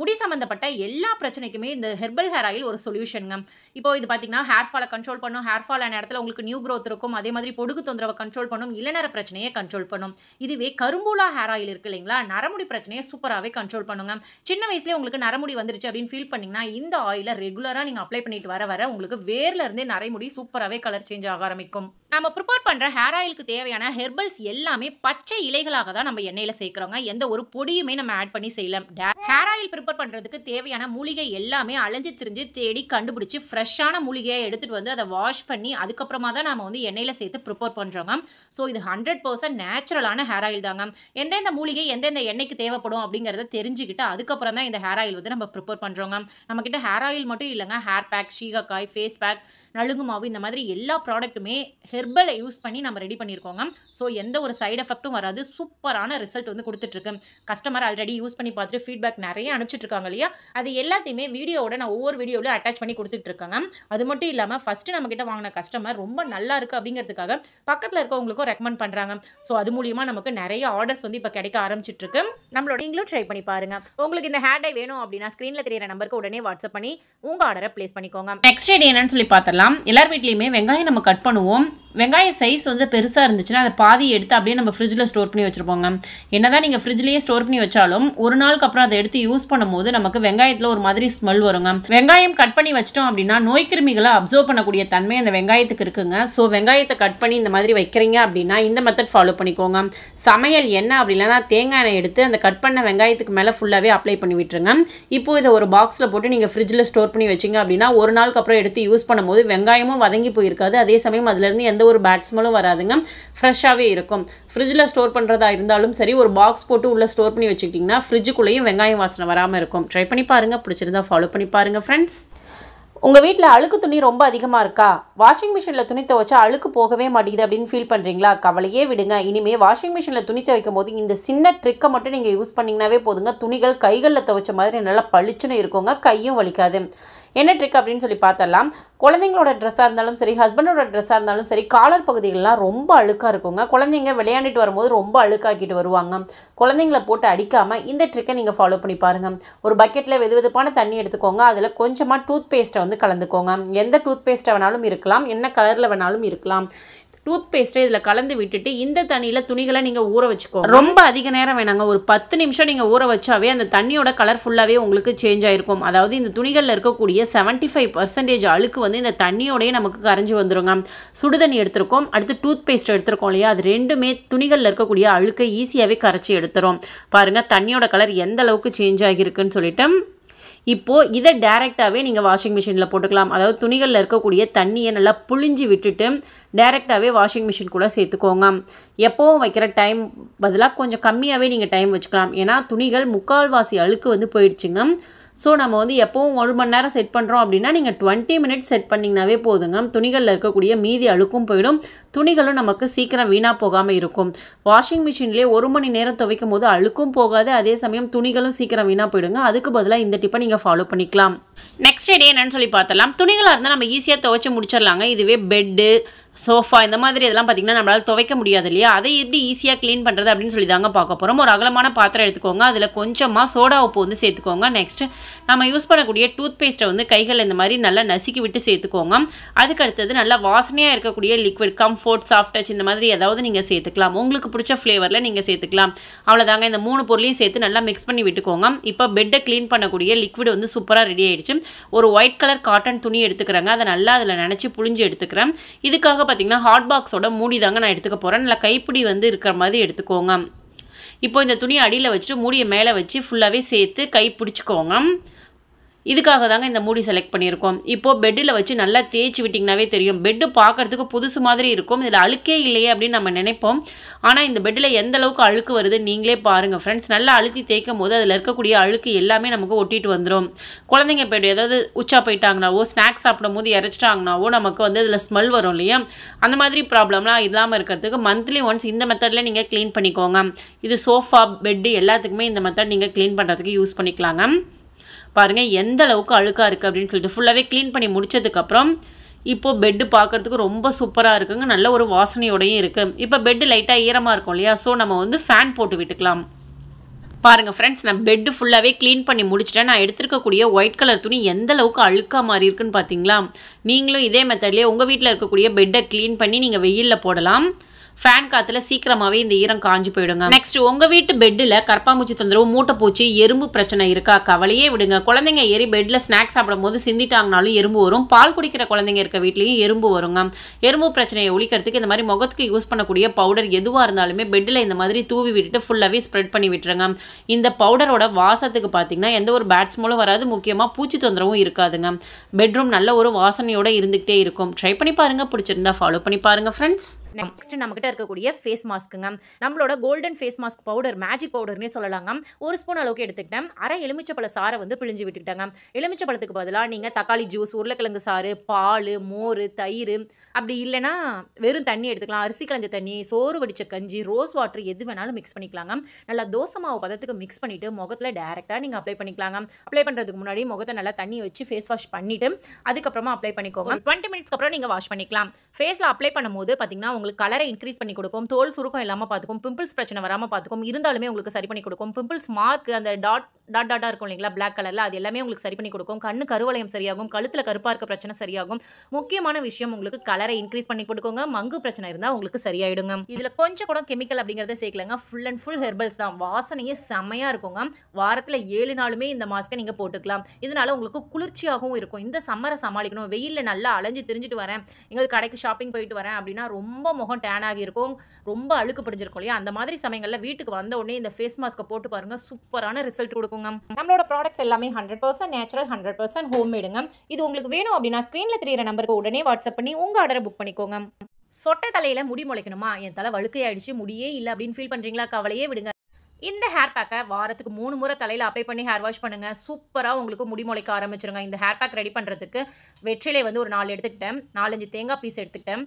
முடி சம்மந்தப்பட்ட எல்லா பிரச்சனைக்குமே இந்த ஹெர்பல் ஹேர் ஆயில் ஒரு சொல்யூஷனுங்க இப்போ இது பார்த்தீங்கன்னா ஹேர் ஃபாலை கண்ட்ரோல் பண்ணும் ஹேர் ஃபால் ஆன இடத்துல உங்களுக்கு நியூ க்ரோத் இருக்கும் அதே மாதிரி பொடுகு தொந்தரவை கண்ட்ரோல் பண்ணும் இளநர பிரச்சனையை கண்ட்ரோல் பண்ணும் இதுவே கரும்பூலா ஹேர் ஆயில் இருக்கு இல்லைங்களா நரமுடி பிரச்சனையை சூப்பராகவே கண்ட்ரோல் பண்ணுங்க சின்ன வயசுலேயே உங்களுக்கு நரமுடி வந்துருச்சு அப்படின்னு ஃபீல் பண்ணிங்கன்னா இந்த ஆயிலை ரெகுலராக நீங்கள் அப்ளை பண்ணிட்டு வர வர உங்களுக்கு வேர்லேருந்தே நரைமுடி சூப்பராகவே கலர் சேஞ்ச் ஆக ஆரம்பிக்கும் நம்ம ப்ரிப்பேர் பண்ணுற ஹேர் ஆயிலுக்கு தேவையான ஹெர்பல்ஸ் எல்லாமே பச்சை இலைகளாக தான் நம்ம எண்ணெயில் சேர்க்குறோங்க எந்த ஒரு பொடியுமே நம்ம ஆட் பண்ணி செய்யலாம் ஹேர் ஆயில் ப்ரிப்பேர் பண்ணுறதுக்கு தேவையான மூலிகை எல்லாமே அலைஞ்சு திரிஞ்சு தேடி கண்டுபிடிச்சி ஃப்ரெஷ்ஷான மூலிகையை எடுத்துகிட்டு வந்து அதை வாஷ் பண்ணி அதுக்கப்புறமா தான் நம்ம வந்து எண்ணெயில் சேர்த்து ப்ரிப்பேர் மேம் ஸோ இது ஹண்ட்ரட் பர்சன்ட் நேச்சுரலான ஹேர் ஆயில் தாங்க எந்தெந்த மூலிகை எந்தெந்த எண்ணெய்க்கு தேவைப்படும் அப்படிங்கிறத தெரிஞ்சுக்கிட்டு அதுக்கப்புறம் தான் இந்த ஹேர் ஆயில் வந்து நம்ம ப்ரிப்பேர் பண்ணுறோங்க நம்மக்கிட்ட ஹேர் ஆயில் மட்டும் இல்லைங்க hair pack shikakai face pack நலுங்கு மாவு இந்த மாதிரி எல்லா ப்ராடக்ட்டுமே ஹெர்பலை யூஸ் பண்ணி நம்ம ரெடி பண்ணியிருக்கோங்க ஸோ எந்த ஒரு சைடு எஃபெக்ட்டும் வராது சூப்பரான ரிசல்ட் வந்து கொடுத்துட்ருக்கு கஸ்டமர் ஆல்ரெடி யூஸ் பண்ணி பார்த்துட்டு ஃபீட்பேக் நிறைய அனுப்பிச்சு இருக்காங்க இல்லையா அது எல்லாத்தையுமே வீடியோவோட நான் ஒவ்வொரு வீடியோவிலும் அட்டாச் பண்ணி கொடுத்துட்ருக்காங்க அது மட்டும் இல்லாமல் ஃபஸ்ட்டு நம்மக்கிட்ட வாங்கின கஸ்டமர் ரொம்ப நல்லா இருக்குது அப்படிங்கிறதுக்காக பக்கத்தில் இருக்கவங்களுக்கும் ரெக்கமெண்ட் பண்ணுறாங்க ஸோ அது மூலியமாக நமக்கு நிறைய ஆர்டர்ஸ் வந்து இப்போ கிடைக்க இருக்கு நம்மளோட நீங்களும் ட்ரை பண்ணி பாருங்கள் உங்களுக்கு இந்த ஹேர் டை வேணும் அப்படின்னா ஸ்க்ரீனில் தெரியிற நம்பருக்கு உடனே வாட்ஸ்அப் பண்ணி உங்கள் ஆர்டரை ப்ளேஸ் பண்ணிக்கோங்க நெக்ஸ்ட் டே என்னன்னு சொல்லி பார்த்துலாம் எல்லார் வீட்லேயுமே வெங்காயம் நம்ம கட் பண்ணுவோம் வெங்காயம் சைஸ் வந்து பெருசாக இருந்துச்சுன்னா அதை பாதி எடுத்து அப்படியே நம்ம ஃப்ரிட்ஜில் ஸ்டோர் பண்ணி வச்சுருப்போங்க என்ன தான் நீங்கள் ஃப்ரிட்ஜ்லேயே ஸ்டோர் பண்ணி வச்சாலும் ஒரு நாளுக்கு அப்புறம் அதை எடுத்து யூஸ் பண்ணும்போது நமக்கு வெங்காயத்தில் ஒரு மாதிரி ஸ்மெல் வருங்க வெங்காயம் கட் பண்ணி வச்சிட்டோம் அப்படின்னா நோய் கிருமிகளை அப்சர்வ் பண்ணக்கூடிய தன்மை அந்த வெங்காயத்துக்கு இருக்குங்க ஸோ வெங்காயத்தை கட் பண்ணி இந்த மாதிரி வைக்கிறீங்க அப்படின்னா இந்த மெத்தட் ஃபாலோ பண்ணிக்கோங்க சமையல் என்ன அப்படின்னா தேங்காய் எண்ணெய் எடுத்து அந்த கட் பண்ண வெங்காயத்துக்கு மேலே ஃபுல்லாகவே அப்ளை பண்ணி விட்டுருங்க இப்போ இதை ஒரு பாக்ஸில் போட்டு நீங்கள் ஃப்ரிட்ஜில் ஸ்டோர் பண்ணி வச்சிங்க அப்படின்னா ஒரு நாளுக்கு அப்புறம் எடுத்து யூஸ் பண்ணும்போது வெங்காயமும் வதங்கி போயிருக்காது அதே சமயம் அதுலேருந்து எந்த ஒரு பேட் ஸ்மெல்லும் வராதுங்க ஃப்ரெஷ்ஷாகவே இருக்கும் ஃப்ரிட்ஜில் ஸ்டோர் பண்ணுறதா இருந்தாலும் சரி ஒரு பாக்ஸ் போட்டு உள்ளே ஸ்டோர் பண்ணி வச்சுக்கிட்டிங்கன்னா ஃப்ரிட்ஜுக்குள்ளேயும் வெங்காயம் வாசனை வராமல் இருக்கும் ட்ரை பண்ணி பாருங்கள் பிடிச்சிருந்தால் ஃபாலோ பண்ணி பாருங்கள் ஃப்ரெண்ட்ஸ் உங்கள் வீட்டில் அழுக்கு துணி ரொம்ப அதிகமாக இருக்கா வாஷிங் மிஷினில் துணி துவைச்சா அழுக்கு போகவே மாட்டேங்குது அப்படின்னு ஃபீல் பண்ணுறீங்களா கவலையே விடுங்க இனிமேல் வாஷிங் மிஷினில் துணி துவைக்கும் போது இந்த சின்ன ட்ரிக்கை மட்டும் நீங்கள் யூஸ் பண்ணிங்கனாவே போதுங்க துணிகள் கைகளில் துவைச்ச மாதிரி நல்லா பளிச்சுன்னு இருக்குங்க கையும் வலிக்காது என்ன ட்ரிக் அப்படின்னு சொல்லி பார்த்தலாம் குழந்தைங்களோட ட்ரெஸ்ஸாக இருந்தாலும் சரி ஹஸ்பண்டோட ட்ரெஸ்ஸாக இருந்தாலும் சரி காலர் பகுதிகளெலாம் ரொம்ப அழுக்காக இருக்குங்க குழந்தைங்க விளையாண்டுட்டு வரும்போது ரொம்ப அழுக்காக்கிட்டு வருவாங்க குழந்தைங்கள போட்டு அடிக்காமல் இந்த ட்ரிக்கை நீங்கள் ஃபாலோ பண்ணி பாருங்கள் ஒரு பக்கெட்டில் வெது வெதுப்பான தண்ணி எடுத்துக்கோங்க அதில் கொஞ்சமாக டூத் பேஸ்ட்டை வந்து கலந்துக்கோங்க எந்த டூத் பேஸ்ட்டை வேணாலும் இருக்கலாம் என்ன கலரில் வேணாலும் இருக்கலாம் டூத் பேஸ்ட்டை இதில் கலந்து விட்டுட்டு இந்த தண்ணியில் துணிகளை நீங்கள் ஊற வச்சுக்கோங்க ரொம்ப அதிக நேரம் வேணாங்க ஒரு பத்து நிமிஷம் நீங்கள் ஊற வச்சாவே அந்த தண்ணியோட கலர் ஃபுல்லாகவே உங்களுக்கு சேஞ்ச் ஆகிருக்கும் அதாவது இந்த துணிகளில் இருக்கக்கூடிய செவன்ட்டி ஃபைவ் பர்சன்டேஜ் அழுக்கு வந்து இந்த தண்ணியோடையே நமக்கு கரைஞ்சி சுடு சுடுதண்ணி எடுத்திருக்கோம் அடுத்து டூத் பேஸ்ட் எடுத்திருக்கோம் இல்லையா அது ரெண்டுமே துணிகளில் இருக்கக்கூடிய அழுக்கை ஈஸியாகவே கரைச்சி எடுத்துரும் பாருங்கள் தண்ணியோட கலர் எந்த அளவுக்கு சேஞ்ச் ஆகியிருக்குன்னு சொல்லிட்டு இப்போது இதை டேரெக்டாகவே நீங்கள் வாஷிங் மிஷினில் போட்டுக்கலாம் அதாவது துணிகளில் இருக்கக்கூடிய தண்ணியை நல்லா புழிஞ்சு விட்டுட்டு டேரெக்டாகவே வாஷிங் மிஷின் கூட சேர்த்துக்கோங்க எப்போவும் வைக்கிற டைம் பதிலாக கொஞ்சம் கம்மியாகவே நீங்கள் டைம் வச்சுக்கலாம் ஏன்னா துணிகள் முக்கால்வாசி அழுக்கு வந்து போயிடுச்சுங்க ஸோ நம்ம வந்து எப்போவும் ஒரு மணி நேரம் செட் பண்ணுறோம் அப்படின்னா நீங்கள் டுவெண்ட்டி மினிட்ஸ் செட் பண்ணிங்கனாவே போதுங்க துணிகளில் இருக்கக்கூடிய மீதி அழுக்கும் போயிடும் துணிகளும் நமக்கு சீக்கிரம் வீணாக போகாமல் இருக்கும் வாஷிங் மிஷின்லேயே ஒரு மணி நேரம் துவைக்கும் போது அழுக்கும் போகாது அதே சமயம் துணிகளும் சீக்கிரம் வீணாக போயிடுங்க அதுக்கு பதிலாக இந்த டிப்பை நீங்கள் ஃபாலோ பண்ணிக்கலாம் நெக்ஸ்ட் டே என்னன்னு சொல்லி பார்த்தலாம் துணிகளாக இருந்தால் நம்ம ஈஸியாக துவைச்சி முடிச்சிடலாங்க இதுவே பெட்டு சோஃபா இந்த மாதிரி இதெல்லாம் பார்த்திங்கன்னா நம்மளால் துவைக்க முடியாது இல்லையா அதை எப்படி ஈஸியாக க்ளீன் பண்ணுறது அப்படின்னு சொல்லி தாங்க பார்க்க போகிறோம் ஒரு அகலமான பாத்திரம் எடுத்துக்கோங்க அதில் கொஞ்சமாக சோடா உப்பு வந்து சேர்த்துக்கோங்க நெக்ஸ்ட்டு நம்ம யூஸ் பண்ணக்கூடிய டூத் பேஸ்ட்டை வந்து கைகள் இந்த மாதிரி நல்லா நசுக்கி விட்டு சேர்த்துக்கோங்க அதுக்கு அடுத்தது நல்லா வாசனையாக இருக்கக்கூடிய லிக்விட் கம்ஃபோர்ட் சாஃப்ட் டச் இந்த மாதிரி ஏதாவது நீங்கள் சேர்த்துக்கலாம் உங்களுக்கு பிடிச்ச ஃப்ளேவரில் நீங்கள் சேர்த்துக்கலாம் அவ்வளோதாங்க இந்த மூணு பொருளையும் சேர்த்து நல்லா மிக்ஸ் பண்ணி விட்டுக்கோங்க இப்போ பெட்டை க்ளீன் பண்ணக்கூடிய லிக்விட் வந்து சூப்பராக ரெடி ஆகிடுச்சு ஒரு ஒயிட் கலர் காட்டன் துணி எடுத்துக்கிறாங்க அதை நல்லா அதில் நினச்சி புழிஞ்சு எடுத்துக்கிறேன் இதுக்காக பார்த்திங்கன்னா ஹாட் பாக்ஸோட மூடி தாங்க நான் எடுத்துக்க போகிறேன் இல்லை கைப்பிடி வந்து இருக்கிற மாதிரி எடுத்துக்கோங்க இப்போ இந்த துணியை அடியில் வச்சுட்டு மூடியை மேலே வச்சு ஃபுல்லாகவே சேர்த்து கை பிடிச்சிக்கோங்க இதுக்காக தாங்க இந்த மூடி செலக்ட் பண்ணியிருக்கோம் இப்போது பெட்டில் வச்சு நல்லா தேய்ச்சி விட்டிங்கனாவே தெரியும் பெட்டு பார்க்குறதுக்கு புதுசு மாதிரி இருக்கும் இதில் அழுக்கே இல்லையே அப்படின்னு நம்ம நினைப்போம் ஆனால் இந்த பெட்டில் எந்த அளவுக்கு அழுக்கு வருது நீங்களே பாருங்கள் ஃப்ரெண்ட்ஸ் நல்லா அழுத்தி தேய்க்கும் போது அதில் இருக்கக்கூடிய அழுக்கு எல்லாமே நமக்கு ஒட்டிட்டு வந்துடும் குழந்தைங்க போய்ட்டு ஏதாவது உச்சா போயிட்டாங்கனாவோ ஸ்நாக்ஸ் சாப்பிடும் போது இறச்சிட்டாங்கனாவோ நமக்கு வந்து அதில் ஸ்மெல் வரும் இல்லையா அந்த மாதிரி ப்ராப்ளம்லாம் இல்லாமல் இருக்கிறதுக்கு மந்த்லி ஒன்ஸ் இந்த மெத்தடில் நீங்கள் க்ளீன் பண்ணிக்கோங்க இது சோஃபா பெட்டு எல்லாத்துக்குமே இந்த மெத்தட் நீங்கள் க்ளீன் பண்ணுறதுக்கு யூஸ் பண்ணிக்கலாங்க பாருங்கள் எந்த அளவுக்கு அழுக்காக இருக்குது அப்படின்னு சொல்லிட்டு ஃபுல்லாகவே க்ளீன் பண்ணி முடித்ததுக்கப்புறம் இப்போது பெட்டு பார்க்குறதுக்கு ரொம்ப சூப்பராக இருக்குங்க நல்ல ஒரு வாசனையோடையும் இருக்குது இப்போ பெட்டு லைட்டாக ஈரமாக இருக்கும் இல்லையா ஸோ நம்ம வந்து ஃபேன் போட்டு விட்டுக்கலாம் பாருங்கள் ஃப்ரெண்ட்ஸ் நான் பெட்டு ஃபுல்லாகவே க்ளீன் பண்ணி முடிச்சிட்டேன் நான் எடுத்துருக்கக்கூடிய ஒயிட் கலர் துணி எந்த அளவுக்கு அழுக்கா மாதிரி இருக்குன்னு பார்த்தீங்களா நீங்களும் இதே மெத்தட்லேயே உங்கள் வீட்டில் இருக்கக்கூடிய பெட்டை க்ளீன் பண்ணி நீங்கள் வெயிலில் போடலாம் ஃபேன் காத்துல சீக்கிரமாகவே இந்த ஈரம் காஞ்சி போயிடுங்க நெக்ஸ்ட் உங்கள் வீட்டு பெட்டில் கற்பாம்பூச்சி தொந்தரவு பூச்சி எறும்பு பிரச்சனை இருக்கா கவலையே விடுங்க குழந்தைங்க ஏறி பெட்டில் ஸ்நாக்ஸ் சாப்பிடும் போது சிந்திட்டாங்கனாலும் எறும்பு வரும் பால் குடிக்கிற குழந்தைங்க இருக்க வீட்லேயும் எறும்பு வருங்க எறும்பு பிரச்சனையை ஒழிக்கிறதுக்கு இந்த மாதிரி முகத்துக்கு யூஸ் பண்ணக்கூடிய பவுடர் எதுவாக இருந்தாலுமே பெட்டில் இந்த மாதிரி தூவி விட்டுட்டு ஃபுல்லாகவே ஸ்ப்ரெட் பண்ணி விட்டுருங்க இந்த பவுடரோட வாசத்துக்கு பார்த்தீங்கன்னா எந்த ஒரு பேட்ஸ் மூலம் வராது முக்கியமாக பூச்சி தொந்தரவும் இருக்காதுங்க பெட்ரூம் நல்ல ஒரு வாசனையோடு இருந்துக்கிட்டே இருக்கும் ட்ரை பண்ணி பாருங்க பிடிச்சிருந்தா ஃபாலோ பண்ணி பாருங்க ஃப்ரெண்ட்ஸ் நெக்ஸ்ட் கிட்ட இருக்கக்கூடிய ஃபேஸ் மாஸ்க்குங்க நம்மளோட golden face mask powder magic பவுடர்னே சொல்லலாங்க ஒரு ஸ்பூன் அளவுக்கு எடுத்துக்கிட்டேன் அரை எலுமிச்சப்பழ சாரை வந்து பிழிஞ்சு விட்டுக்கிட்டாங்க பழத்துக்கு பதிலாக நீங்கள் தக்காளி ஜூஸ் உருளைக்கிழங்கு சாறு பால் மோர் தயிர் அப்படி இல்லைனா வெறும் தண்ணி எடுத்துக்கலாம் அரிசி கலஞ்ச தண்ணி சோறு வடித்த கஞ்சி ரோஸ் வாட்டர் எது வேணாலும் மிக்ஸ் பண்ணிக்கலாங்க நல்லா தோசை மாவு பதத்துக்கு மிக்ஸ் பண்ணிவிட்டு முகத்தில் டேரெக்டாக நீங்கள் அப்ளை பண்ணிக்கலாங்க அப்ளை பண்ணுறதுக்கு முன்னாடி முகத்தை நல்லா தண்ணி வச்சு ஃபேஸ் வாஷ் பண்ணிவிட்டு அதுக்கப்புறமா அப்ளை பண்ணிக்கோங்க டுவெண்ட்டி மினிட்ஸ்க்கு அப்புறம் நீங்கள் வாஷ் பண்ணிக்கலாம் ஃபேஸில் அப்ளை பண்ணும்போது பார்த்தீங்கன்னா உங்களுக்கு கலரை இன்க்ரீஸ் பண்ணி கொடுக்கும் தோல் சுருக்கம் இல்லாமல் பார்த்துக்கும் பிம்பிள்ஸ் பிரச்சனை வராமல் பார்த்துக்கும் இருந்தாலுமே உங்களுக்கு சரி பண்ணி கொடுக்கும் பிம்பிள்ஸ் மார்க் அந்த டாட் டாட் டாட்டாக இருக்கும் இல்லைங்களா பிளாக் கலரில் அது எல்லாமே உங்களுக்கு சரி பண்ணி கொடுக்கும் கண்ணு கருவளையம் சரியாகும் கழுத்தில் கருப்பாக இருக்க பிரச்சனை சரியாகும் முக்கியமான விஷயம் உங்களுக்கு கலரை இன்க்ரீஸ் பண்ணி கொடுக்குங்க மங்கு பிரச்சனை இருந்தால் உங்களுக்கு சரியாயிடுங்க இதில் கொஞ்சம் கூட கெமிக்கல் அப்படிங்கிறத சேர்க்கலங்க ஃபுல் அண்ட் ஃபுல் ஹெர்பல்ஸ் தான் வாசனையே செமையாக இருக்குங்க வாரத்தில் ஏழு நாளுமே இந்த மாஸ்க்கை நீங்கள் போட்டுக்கலாம் இதனால் உங்களுக்கு குளிர்ச்சியாகவும் இருக்கும் இந்த சம்மரை சமாளிக்கணும் வெயிலில் நல்லா அலைஞ்சு திரிஞ்சிட்டு வரேன் எங்களுக்கு கடைக்கு ஷாப்பிங் போயிட்டு வரேன் அப்படின்னா ரொம்ப முகம் டேன் ஆகியிருக்கும் ரொம்ப அழுக்கு பிடிச்சிருக்கும் இல்லையா அந்த மாதிரி சமயங்களில் வீட்டுக்கு வந்த உடனே இந்த ஃபேஸ் மாஸ்க்கை போட்டு பாருங்க சூப்பரான ரிசல்ட் கொடுக்குங்க நம்மளோட ப்ராடக்ட்ஸ் எல்லாமே hundred percent natural hundred percent home மேடுங்க இது உங்களுக்கு வேணும் அப்படின்னா ஸ்க்ரீனில் தெரியிற நம்பருக்கு உடனே வாட்ஸ்அப் பண்ணி உங்கள் ஆர்டரை புக் பண்ணிக்கோங்க சொட்டை தலையில் முடி முளைக்கணுமா என் தலை வழுக்கையாயிடுச்சு முடியே இல்லை அப்படின்னு ஃபீல் பண்ணுறீங்களா கவலையே விடுங்க இந்த ஹேர் பேக்கை வாரத்துக்கு மூணு முறை தலையில் அப்ளை பண்ணி ஹேர் வாஷ் பண்ணுங்கள் சூப்பராக உங்களுக்கு முடி முளைக்க ஆரம்பிச்சிருங்க இந்த ஹேர் பேக் ரெடி பண்ணுறதுக்கு வெற்றிலை வந்து ஒரு நாலு எடுத்துக்கிட்டேன் நாலஞ்சு தேங்காய் பீஸ் எடுத்துக்கிட்டேன்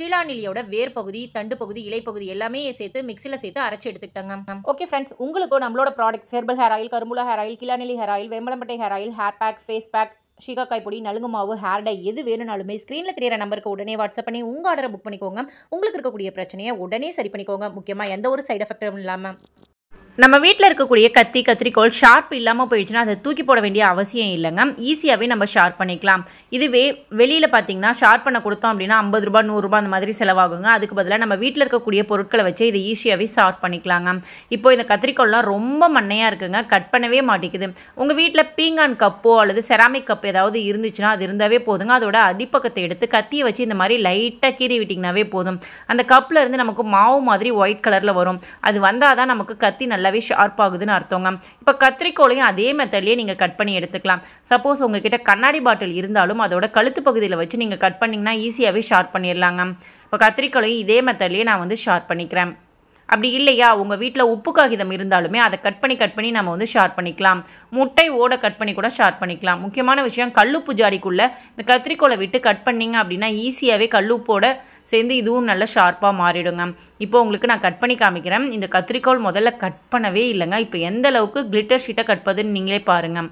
கிளாநிலியோட வேர் பகுதி தண்டு பகுதி இலைப்பகுதி எல்லாமே சேர்த்து மிக்சியில் சேர்த்து அரைச்சி எடுத்துக்கிட்டாங்க ஓகே ஃப்ரெண்ட்ஸ் உங்களுக்கும் நம்மளோட ப்ராடக்ட் ஹெர்பல் ஹேர் ஆயில் கரும்புல ஹேர் ஆயில் கிளாநிலி ஹேர் ஆயில் வெம்பளம்பட்டை hair oil hair pack face pack shikakai பொடி நலுங்கு மாவு ஹேர் டை எது வேணும்னாலுமே ஸ்க்ரீனில் தெரியற நம்பருக்கு உடனே வாட்ஸ்அப் பண்ணி உங்கள் ஆர்டரை புக் பண்ணிக்கோங்க உங்களுக்கு இருக்கக்கூடிய பிரச்சனையை உடனே சரி பண்ணிக்கோங்க முக்கியமாக எந்த ஒரு சைடு எஃபெக்டும் இல்லாமல் நம்ம வீட்டில் இருக்கக்கூடிய கத்தி கத்திரிக்கோள் ஷார்ப் இல்லாமல் போயிடுச்சுன்னா அதை தூக்கி போட வேண்டிய அவசியம் இல்லைங்க ஈஸியாகவே நம்ம ஷார்ப் பண்ணிக்கலாம் இதுவே வெளியில் பார்த்தீங்கன்னா ஷார்ப் பண்ண கொடுத்தோம் அப்படின்னா ஐம்பது ரூபா நூறுரூபா அந்த மாதிரி செலவாகுங்க அதுக்கு பதிலாக நம்ம வீட்டில் இருக்கக்கூடிய பொருட்களை வச்சு இதை ஈஸியாகவே ஷார்ப் பண்ணிக்கலாங்க இப்போ இந்த கத்திரிக்கோள்லாம் ரொம்ப மண்ணையாக இருக்குங்க கட் பண்ணவே மாட்டேங்குது உங்கள் வீட்டில் பீங்கான் கப்போ அல்லது செராமிக் கப் ஏதாவது இருந்துச்சுன்னா அது இருந்தாவே போதுங்க அதோட அடிப்பக்கத்தை எடுத்து கத்தியை வச்சு இந்த மாதிரி லைட்டாக கீறி விட்டிங்கனாவே போதும் அந்த கப்பில் இருந்து நமக்கு மாவு மாதிரி ஒயிட் கலரில் வரும் அது வந்தால் தான் நமக்கு கத்தி நல்லா நல்லாவே ஷார்ப் ஆகுதுன்னு அர்த்தங்க இப்போ கத்திரிக்கோலையும் அதே மெத்தட்லேயே நீங்கள் கட் பண்ணி எடுத்துக்கலாம் சப்போஸ் உங்ககிட்ட கண்ணாடி பாட்டில் இருந்தாலும் அதோட கழுத்து பகுதியில் வச்சு நீங்கள் கட் பண்ணிங்கன்னா ஈஸியாகவே ஷார்ப் பண்ணிடலாங்க இப்போ கத்திரிக்கோலையும் இதே மெத்தட்லேயே நான் வந்து ஷார்ப் பண்ணிக்கிறேன் அப்படி இல்லையா உங்கள் வீட்டில் உப்பு காகிதம் இருந்தாலுமே அதை கட் பண்ணி கட் பண்ணி நம்ம வந்து ஷார்ப் பண்ணிக்கலாம் முட்டை ஓட கட் பண்ணி கூட ஷார்ப் பண்ணிக்கலாம் முக்கியமான விஷயம் கல்லுப்பு ஜாடிக்குள்ளே இந்த கத்திரிக்கோலை விட்டு கட் பண்ணிங்க அப்படின்னா ஈஸியாகவே கல்லுப்போட சேர்ந்து இதுவும் நல்லா ஷார்ப்பாக மாறிடுங்க இப்போ உங்களுக்கு நான் கட் பண்ணி காமிக்கிறேன் இந்த கத்திரிக்கோள் முதல்ல கட் பண்ணவே இல்லைங்க இப்போ எந்த அளவுக்கு கிளிட்டர் ஷீட்டை கட் நீங்களே பாருங்கள்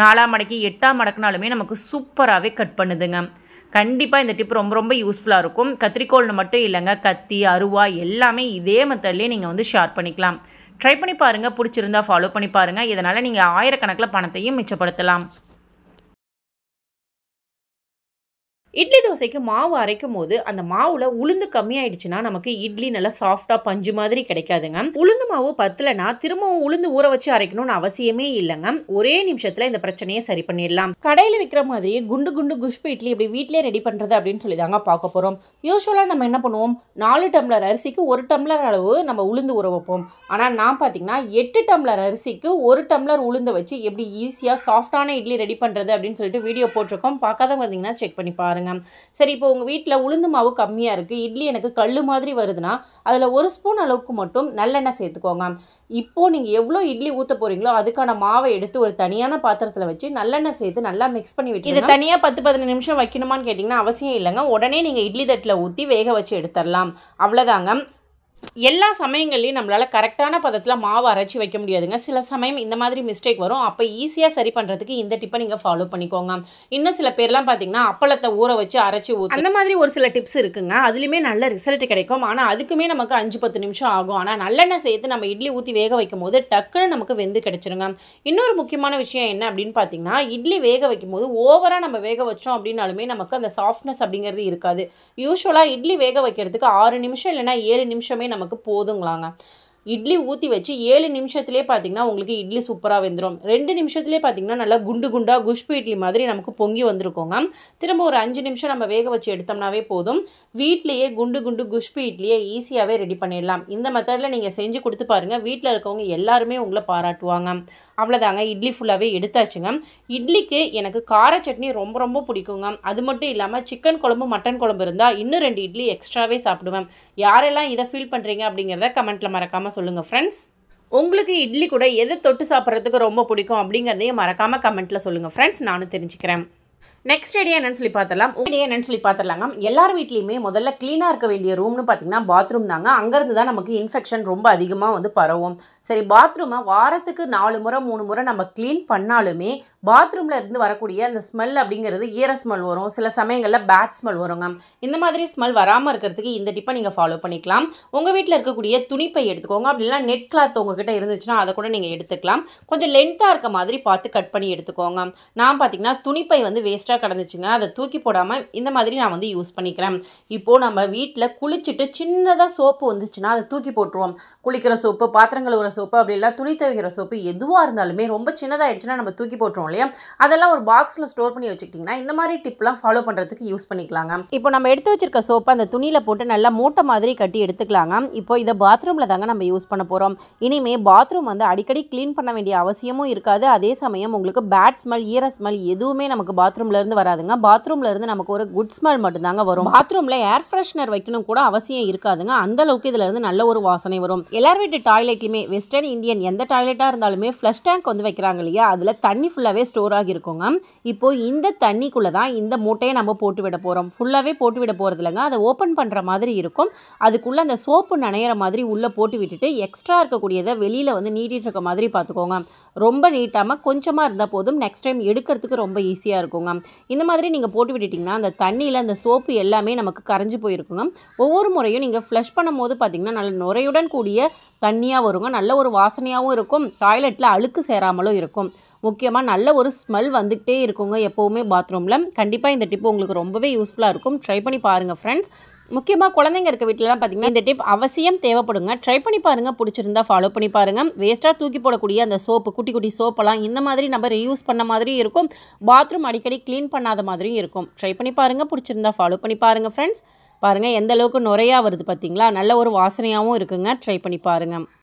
நாலாம் மடக்கி எட்டாம் மடக்குனாலுமே நமக்கு சூப்பராகவே கட் பண்ணுதுங்க கண்டிப்பாக இந்த டிப் ரொம்ப ரொம்ப யூஸ்ஃபுல்லாக இருக்கும் கத்திரிக்கோள்னு மட்டும் இல்லைங்க கத்தி அருவா எல்லாமே இதே மெத்தட்லேயே நீங்கள் வந்து ஷேர் பண்ணிக்கலாம் ட்ரை பண்ணி பாருங்கள் பிடிச்சிருந்தா ஃபாலோ பண்ணி பாருங்கள் இதனால் நீங்கள் ஆயிரக்கணக்கில் பணத்தையும் மிச்சப்படுத்தலாம் இட்லி தோசைக்கு மாவு அரைக்கும் போது அந்த மாவில் உளுந்து கம்மியாயிடுச்சுன்னா நமக்கு இட்லி நல்லா சாஃப்டா பஞ்சு மாதிரி கிடைக்காதுங்க உளுந்து மாவு பத்தலைன்னா திரும்பவும் உளுந்து ஊற வச்சு அரைக்கணும்னு அவசியமே இல்லைங்க ஒரே நிமிஷத்தில் இந்த பிரச்சனையை சரி பண்ணிடலாம் கடையில் விற்கிற மாதிரி குண்டு குண்டு குஷ்பு இட்லி இப்படி வீட்டிலே ரெடி பண்ணுறது அப்படின்னு சொல்லி தாங்க பார்க்க போகிறோம் யூஸ்வலா நம்ம என்ன பண்ணுவோம் நாலு டம்ளர் அரிசிக்கு ஒரு டம்ளர் அளவு நம்ம உளுந்து ஊற வைப்போம் ஆனால் நான் பார்த்தீங்கன்னா எட்டு டம்ளர் அரிசிக்கு ஒரு டம்ளர் உளுந்து வச்சு எப்படி ஈஸியாக சாஃப்டான இட்லி ரெடி பண்ணுறது அப்படின்னு சொல்லிட்டு வீடியோ போட்டிருக்கோம் பார்க்காதவங்க வந்தீங்கன்னா செக் பண்ணி பாருங்க பாருங்க சரி இப்போ உங்கள் வீட்டில் உளுந்து மாவு கம்மியாக இருக்குது இட்லி எனக்கு கல் மாதிரி வருதுன்னா அதில் ஒரு ஸ்பூன் அளவுக்கு மட்டும் நல்லெண்ணெய் சேர்த்துக்கோங்க இப்போது நீங்கள் எவ்வளோ இட்லி ஊற்ற போகிறீங்களோ அதுக்கான மாவை எடுத்து ஒரு தனியான பாத்திரத்தில் வச்சு நல்லெண்ணெய் சேர்த்து நல்லா மிக்ஸ் பண்ணி விட்டு இதை தனியாக பத்து பதினஞ்சு நிமிஷம் வைக்கணுமான்னு கேட்டிங்கன்னா அவசியம் இல்லைங்க உடனே நீங்கள் இட்லி தட்டில் ஊற்றி வேக வச்சு எடுத்துடலாம் அவ்வளோதாங்க எல்லா சமயங்கள்லையும் நம்மளால் கரெக்டான பதத்தில் மாவு அரைச்சி வைக்க முடியாதுங்க சில சமயம் இந்த மாதிரி மிஸ்டேக் வரும் அப்போ ஈஸியாக சரி பண்ணுறதுக்கு இந்த டிப்பை நீங்கள் ஃபாலோ பண்ணிக்கோங்க இன்னும் சில பேர்லாம் பார்த்தீங்கன்னா அப்பளத்தை ஊற வச்சு அரைச்சி ஊ அந்த மாதிரி ஒரு சில டிப்ஸ் இருக்குங்க அதுலேயுமே நல்ல ரிசல்ட் கிடைக்கும் ஆனால் அதுக்குமே நமக்கு அஞ்சு பத்து நிமிஷம் ஆகும் ஆனால் நல்லெண்ணெய் சேர்த்து நம்ம இட்லி ஊற்றி வேக வைக்கும் போது டக்குன்னு நமக்கு வெந்து கிடச்சிருங்க இன்னொரு முக்கியமான விஷயம் என்ன அப்படின்னு பார்த்தீங்கன்னா இட்லி வேக வைக்கும் போது ஓவராக நம்ம வேக வச்சோம் அப்படின்னாலுமே நமக்கு அந்த சாஃப்ட்னஸ் அப்படிங்கிறது இருக்காது யூஸ்வலாக இட்லி வேக வைக்கிறதுக்கு ஆறு நிமிஷம் இல்லைனா ஏழு நிமிஷமே நமக்கு போதுங்களாங்க இட்லி ஊற்றி வச்சு ஏழு நிமிஷத்துலேயே பார்த்திங்கன்னா உங்களுக்கு இட்லி சூப்பராக வெந்துடும் ரெண்டு நிமிஷத்துலேயே பார்த்திங்கன்னா நல்லா குண்டு குண்டாக குஷ்பு இட்லி மாதிரி நமக்கு பொங்கி வந்திருக்கோங்க திரும்ப ஒரு அஞ்சு நிமிஷம் நம்ம வேக வச்சு எடுத்தோம்னாவே போதும் வீட்லேயே குண்டு குண்டு குஷ்பு இட்லியை ஈஸியாகவே ரெடி பண்ணிடலாம் இந்த மெத்தடில் நீங்கள் செஞ்சு கொடுத்து பாருங்கள் வீட்டில் இருக்கவங்க எல்லாருமே உங்களை பாராட்டுவாங்க அவ்வளோதாங்க இட்லி ஃபுல்லாகவே எடுத்தாச்சுங்க இட்லிக்கு எனக்கு கார சட்னி ரொம்ப ரொம்ப பிடிக்குங்க அது மட்டும் இல்லாமல் சிக்கன் குழம்பு மட்டன் குழம்பு இருந்தால் இன்னும் ரெண்டு இட்லி எக்ஸ்ட்ராவே சாப்பிடுவேன் யாரெல்லாம் இதை ஃபீல் பண்ணுறீங்க அப்படிங்கிறத கமெண்ட்டில் மறக்காமல் சொல்லுங்கள் ஃப்ரெண்ட்ஸ் உங்களுக்கு இட்லி கூட எதை தொட்டு சாப்பிட்றதுக்கு ரொம்ப பிடிக்கும் அப்படிங்கிறதையும் மறக்காமல் கமெண்ட்டில் சொல்லுங்கள் ஃப்ரெண்ட்ஸ் நானும் தெரிஞ்சுக்கிறேன் நெக்ஸ்ட் ஐடியா என்னன்னு சொல்லி பார்த்துலாம் ஐடியா என்னன்னு சொல்லி பார்த்துலாங்க எல்லார் வீட்லேயுமே முதல்ல க்ளீனாக இருக்க வேண்டிய ரூம்னு பார்த்தீங்கன்னா பாத்ரூம் தாங்க அங்கேருந்து தான் நமக்கு இன்ஃபெக்ஷன் ரொம்ப அதிகமாக வந்து பரவும் சரி பாத்ரூமை வாரத்துக்கு நாலு முறை மூணு முறை நம்ம க்ளீன் பண்ணாலுமே பாத்ரூமில் இருந்து வரக்கூடிய அந்த ஸ்மெல் அப்படிங்கிறது ஈர ஸ்மெல் வரும் சில சமயங்களில் பேட் ஸ்மெல் வருங்க இந்த மாதிரி ஸ்மெல் வராமல் இருக்கிறதுக்கு இந்த டிப்பை நீங்கள் ஃபாலோ பண்ணிக்கலாம் உங்கள் வீட்டில் இருக்கக்கூடிய துணிப்பை எடுத்துக்கோங்க அப்படின்னா நெட் கிளாத் உங்ககிட்ட இருந்துச்சுன்னா அதை கூட நீங்கள் எடுத்துக்கலாம் கொஞ்சம் லென்த்தாக இருக்க மாதிரி பார்த்து கட் பண்ணி எடுத்துக்கோங்க நான் பார்த்தீங்கன்னா துணிப்பை வந்து வேஸ்ட்டாக வேஸ்ட்டாக கிடந்துச்சுங்க அதை தூக்கி போடாமல் இந்த மாதிரி நான் வந்து யூஸ் பண்ணிக்கிறேன் இப்போது நம்ம வீட்டில் குளிச்சுட்டு சின்னதாக சோப்பு வந்துச்சுன்னா அதை தூக்கி போட்டுருவோம் குளிக்கிற சோப்பு பாத்திரம் கழுவுற சோப்பு அப்படிலாம் துணி துவைக்கிற சோப்பு எதுவாக இருந்தாலுமே ரொம்ப சின்னதாக ஆயிடுச்சுன்னா நம்ம தூக்கி போட்டுருவோம் இல்லையா அதெல்லாம் ஒரு பாக்ஸில் ஸ்டோர் பண்ணி வச்சுக்கிட்டிங்கன்னா இந்த மாதிரி டிப்லாம் ஃபாலோ பண்ணுறதுக்கு யூஸ் பண்ணிக்கலாங்க இப்போ நம்ம எடுத்து வச்சிருக்க சோப்பை அந்த துணியில் போட்டு நல்லா மூட்டை மாதிரி கட்டி எடுத்துக்கலாங்க இப்போ இதை பாத்ரூமில் தாங்க நம்ம யூஸ் பண்ண போகிறோம் இனிமேல் பாத்ரூம் வந்து அடிக்கடி க்ளீன் பண்ண வேண்டிய அவசியமும் இருக்காது அதே சமயம் உங்களுக்கு பேட் ஸ்மெல் ஈர ஸ்மெல் எதுவுமே நமக்கு பாத்ரூமில் இருந்து வராதுங்க இருந்து நமக்கு ஒரு குட் ஸ்மெல் மட்டும்தாங்க வரும் பாத்ரூமில் ஏர் ஃப்ரெஷ்னர் வைக்கணும் கூட அவசியம் இருக்காதுங்க அந்த அளவுக்கு இருந்து நல்ல ஒரு வாசனை வரும் எல்லார் வீட்டு டாய்லெட்லயுமே வெஸ்டர்ன் இந்தியன் எந்த டாய்லெட்டாக இருந்தாலுமே ஃப்ளஷ் டேங்க் வந்து வைக்கிறாங்க இல்லையா அதில் தண்ணி ஃபுல்லாகவே ஸ்டோர் இருக்குங்க இப்போது இந்த தண்ணிக்குள்ளே தான் இந்த மூட்டையை நம்ம போட்டு விட போகிறோம் ஃபுல்லாகவே போட்டு விட போகிறது இல்லைங்க அதை ஓப்பன் பண்ணுற மாதிரி இருக்கும் அதுக்குள்ளே அந்த சோப்பு நனையிற மாதிரி உள்ளே போட்டு விட்டுட்டு எக்ஸ்ட்ரா இருக்கக்கூடியதை வெளியில் வந்து நீட்டிட்டு இருக்க மாதிரி பார்த்துக்கோங்க ரொம்ப நீட்டாம கொஞ்சமாக இருந்தால் போதும் நெக்ஸ்ட் டைம் எடுக்கிறதுக்கு ரொம்ப ஈஸியாக இருக்குங்க இந்த மாதிரி நீங்கள் போட்டு விட்டுட்டிங்கன்னா அந்த தண்ணியில் அந்த சோப்பு எல்லாமே நமக்கு கரைஞ்சி போயிருக்குங்க ஒவ்வொரு முறையும் நீங்கள் ஃப்ளஷ் பண்ணும்போது பார்த்திங்கன்னா நல்ல நுரையுடன் கூடிய தண்ணியாக வருங்க நல்ல ஒரு வாசனையாகவும் இருக்கும் டாய்லெட்டில் அழுக்கு சேராமலும் இருக்கும் முக்கியமாக நல்ல ஒரு ஸ்மெல் வந்துக்கிட்டே இருக்குங்க எப்போவுமே பாத்ரூமில் கண்டிப்பாக இந்த டிப்பு உங்களுக்கு ரொம்பவே யூஸ்ஃபுல்லாக இருக்கும் ட்ரை பண்ணி பாருங்கள் ஃப்ரெண்ட்ஸ் முக்கியமாக குழந்தைங்க இருக்க வீட்டிலலாம் பார்த்தீங்கன்னா இந்த டிப் அவசியம் தேவைப்படுங்க ட்ரை பண்ணி பாருங்கள் பிடிச்சிருந்தா ஃபாலோ பண்ணி பாருங்கள் வேஸ்ட்டாக தூக்கி போடக்கூடிய அந்த சோப்பு குட்டி குட்டி சோப்பெல்லாம் இந்த மாதிரி நம்ம ரீயூஸ் பண்ண மாதிரியும் இருக்கும் பாத்ரூம் அடிக்கடி க்ளீன் பண்ணாத மாதிரியும் இருக்கும் ட்ரை பண்ணி பாருங்கள் பிடிச்சிருந்தா ஃபாலோ பண்ணி பாருங்கள் ஃப்ரெண்ட்ஸ் பாருங்கள் எந்த அளவுக்கு வருது பார்த்தீங்களா நல்ல ஒரு வாசனையாகவும் இருக்குங்க ட்ரை பண்ணி பாருங்கள்